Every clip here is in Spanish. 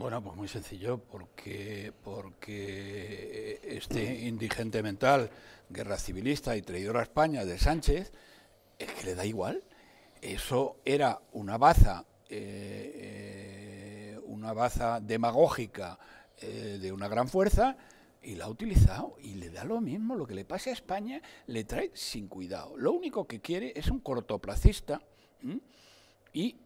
Bueno, pues muy sencillo, porque, porque este indigente mental, guerra civilista y traidor a España de Sánchez, es que le da igual. Eso era una baza, eh, eh, una baza demagógica eh, de una gran fuerza y la ha utilizado y le da lo mismo. Lo que le pase a España le trae sin cuidado. Lo único que quiere es un cortoplacista y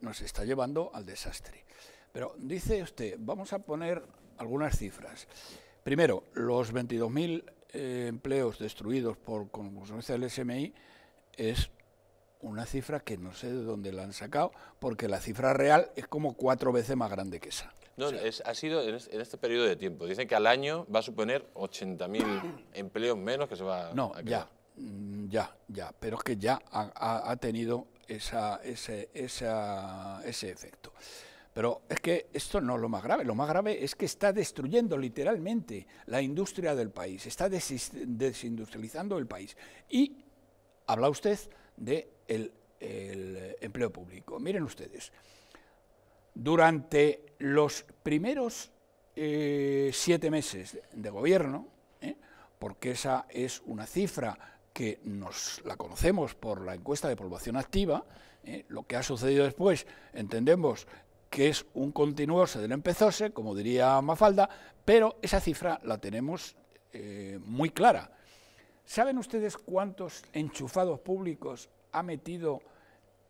nos está llevando al desastre. Pero dice usted, vamos a poner algunas cifras. Primero, los 22.000 eh, empleos destruidos por el del SMI es una cifra que no sé de dónde la han sacado, porque la cifra real es como cuatro veces más grande que esa. No, es, ha sido en este, periodo de tiempo. Dicen que al año va a suponer 80.000 empleos menos que se va no, a No, ya, mm, ya, ya. Pero es que ya ha, tenido esa, ese, esa, ese efecto. Pero es que esto no es lo más grave, lo más grave es que está destruyendo literalmente la industria del país, está desindustrializando el país. Y habla usted del de el empleo público. Miren ustedes, durante los primeros eh, siete meses de gobierno, ¿eh? porque esa es una cifra que nos la conocemos por la encuesta de población activa, ¿eh? lo que ha sucedido después entendemos que es un continuoso del empezose, como diría Mafalda, pero esa cifra la tenemos eh, muy clara. ¿Saben ustedes cuántos enchufados públicos ha metido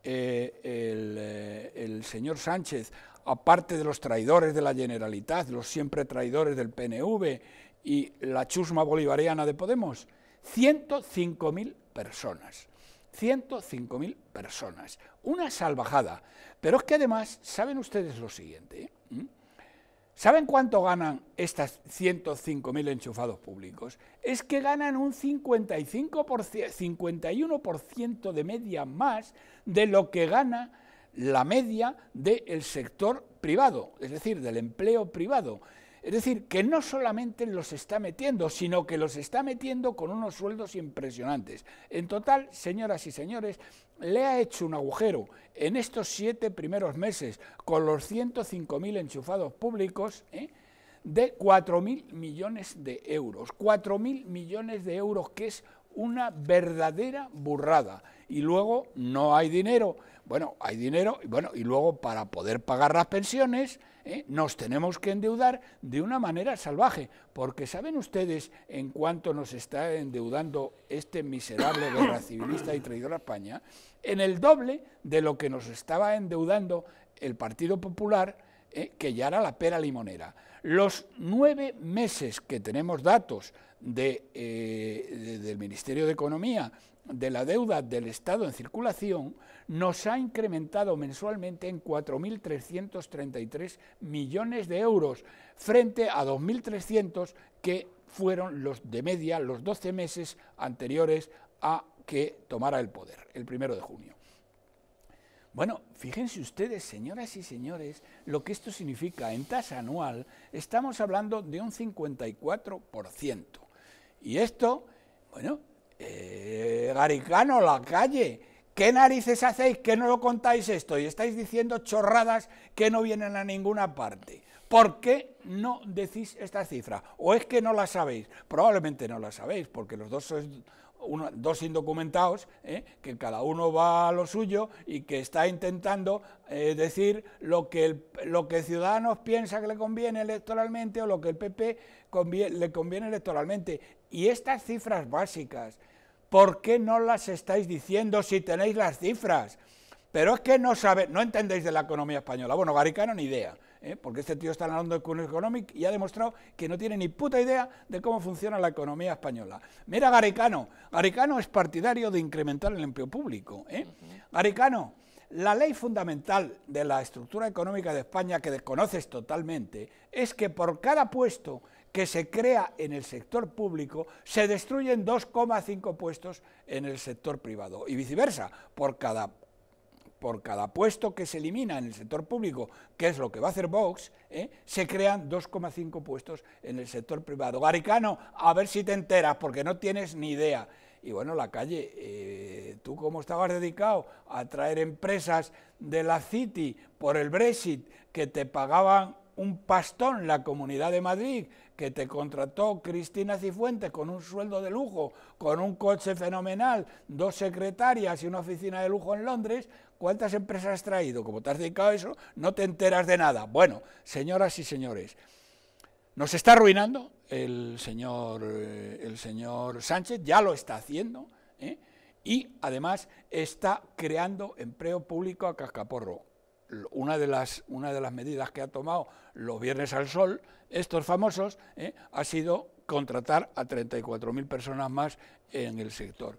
eh, el, eh, el, señor Sánchez, aparte de los traidores de la Generalitat, los siempre traidores del PNV y la chusma bolivariana de Podemos? 105.000 personas. 105.000 personas. Una salvajada. Pero es que además, ¿saben ustedes lo siguiente? ¿Mm? ¿Saben cuánto ganan estas 105.000 enchufados públicos? Es que ganan un 55 51% de media más de lo que gana la media del sector privado, es decir, del empleo privado. Es decir, que no solamente los está metiendo, sino que los está metiendo con unos sueldos impresionantes. En total, señoras y señores, le ha hecho un agujero en estos siete primeros meses con los 105.000 enchufados públicos. ¿eh? de 4.000 millones de euros. 4.000 millones de euros, que es una verdadera burrada. Y luego no hay dinero. Bueno, hay dinero, bueno, y luego para poder pagar las pensiones ¿eh? nos tenemos que endeudar de una manera salvaje, porque ¿saben ustedes en cuánto nos está endeudando este miserable guerra civilista y traidor a España? En el doble de lo que nos estaba endeudando el Partido Popular ¿eh? que ya era la pera limonera. Los nueve meses que tenemos datos eh, del Ministerio de Economía de la deuda del Estado en circulación, nos ha incrementado mensualmente en 4.333 millones de euros, frente a 2.300 que fueron los de media los 12 meses anteriores a que tomara el poder, el primero de junio. Bueno, fíjense ustedes, señoras y señores, lo que esto significa. En tasa anual estamos hablando de un 54%. Y esto, bueno, eh, Garicano, la calle, ¿qué narices hacéis que no lo contáis esto? Y estáis diciendo chorradas que no vienen a ninguna parte. ¿Por qué no decís esta cifra? ¿O es que no la sabéis? Probablemente no la sabéis, porque los dos son dos indocumentados, ¿eh? que cada uno va a lo suyo y que está intentando eh, decir lo que, lo que Ciudadanos piensa que le conviene electoralmente o lo que el PP le conviene electoralmente. Y estas cifras básicas, ¿por qué no las estáis diciendo si tenéis las cifras? Pero es que no sabe, no entendéis de la economía española. Bueno, Garicano ni idea, ¿eh? porque este tío está hablando de Kuhn Economic y ha demostrado que no tiene ni puta idea de cómo funciona la economía española. Mira Garicano, Garicano es partidario de incrementar el empleo público. ¿eh? Garicano, la ley fundamental de la estructura económica de España que desconoces totalmente es que por cada puesto que se crea en el sector público, se destruyen 2,5 puestos en el sector privado y viceversa. Por cada por cada puesto que se elimina en el sector público, que es lo que va a hacer Vox, ¿eh? se crean 2,5 puestos en el sector privado. Garicano, a ver si te enteras, porque no tienes ni idea. Y bueno, la calle, eh, tú como estabas dedicado a traer empresas de la City por el Brexit que te pagaban un pastón la Comunidad de Madrid que te contrató Cristina Cifuentes con un sueldo de lujo, con un coche fenomenal, dos secretarias y una oficina de lujo en Londres, ¿cuántas empresas has traído? Como te has dedicado a eso, no te enteras de nada. Bueno, señoras y señores, nos está arruinando el señor, eh, el señor Sánchez, ya lo está haciendo, ¿eh? y además está creando empleo público a cascaporro una de, las, una de las medidas que ha tomado los Viernes al Sol, estos famosos, ¿eh? ha sido contratar a 34.000 personas más en el sector.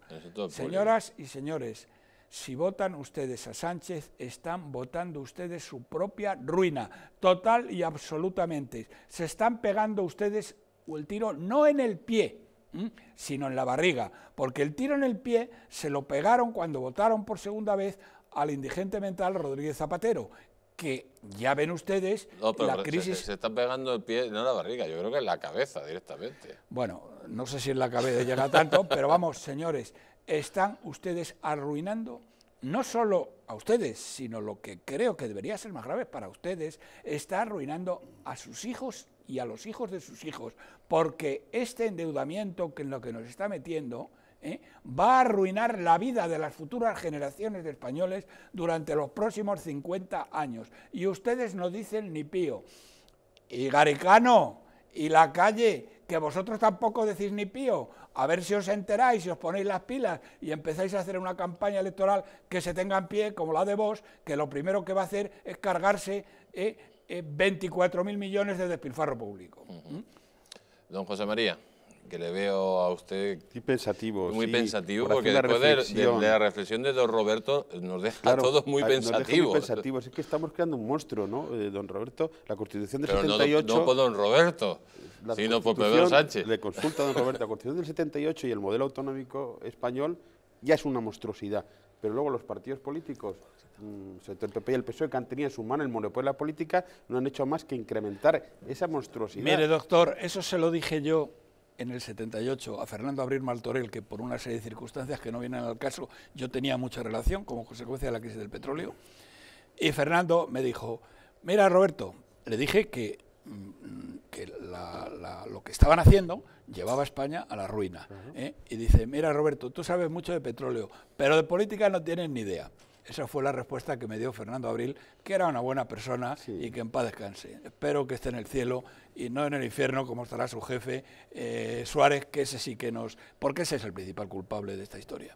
Señoras y señores, si votan ustedes a Sánchez, están votando ustedes su propia ruina, total y absolutamente. Se están pegando ustedes el tiro no en el pie, sino en la barriga, porque el tiro en el pie se lo pegaron cuando votaron por segunda vez al indigente mental Rodríguez Zapatero, que ya ven ustedes no, pero la crisis... Se, está pegando el pie, no la barriga, yo creo que en la cabeza directamente. Bueno, no sé si en la cabeza llega tanto, pero vamos, señores, están ustedes arruinando no solo a ustedes, sino lo que creo que debería ser más grave para ustedes, está arruinando a sus hijos y a los hijos de sus hijos, porque este endeudamiento que en lo que nos está metiendo ¿eh? va a arruinar la vida de las futuras generaciones de españoles durante los próximos 50 años. Y ustedes no dicen ni pío. Y Garicano, y la calle, que vosotros tampoco decís ni pío. A ver si os enteráis, si os ponéis las pilas y empezáis a hacer una campaña electoral que se tenga en pie, como la de vos, que lo primero que va a hacer es cargarse eh, eh mil 24.000 millones de despilfarro público. Don José María que le veo a usted... y pensativo. Muy pensativo, porque de, la reflexión de don Roberto eh, nos deja a todos muy pensativos. Es que estamos creando un monstruo, ¿no, eh, don Roberto? La Constitución del 78... No, por don Roberto, sino por Pedro Sánchez. Le consulta don Roberto, la Constitución del 78 y el modelo autonómico español ya es una monstruosidad. Pero luego los partidos políticos mm, el PSOE, que han tenido en su mano el monopolio de la política, no han hecho más que incrementar esa monstruosidad. Mire, doctor, eso se lo dije yo en el 78 a Fernando Abril Martorell, que por una serie de circunstancias que no vienen al caso, yo tenía mucha relación como consecuencia de la crisis del petróleo. Y Fernando me dijo, mira Roberto, le dije que, mm, lo que estaban haciendo llevaba a España a la ruina. ¿eh? Y dice, mira Roberto, tú sabes mucho de petróleo, pero de política no tienes ni idea. Esa fue la respuesta que me dio Fernando Abril, que era una buena persona y que en paz descanse. Espero que esté en el cielo y no en el infierno como estará su jefe eh, Suárez, que ese sí que nos... porque ese es el principal culpable de esta historia.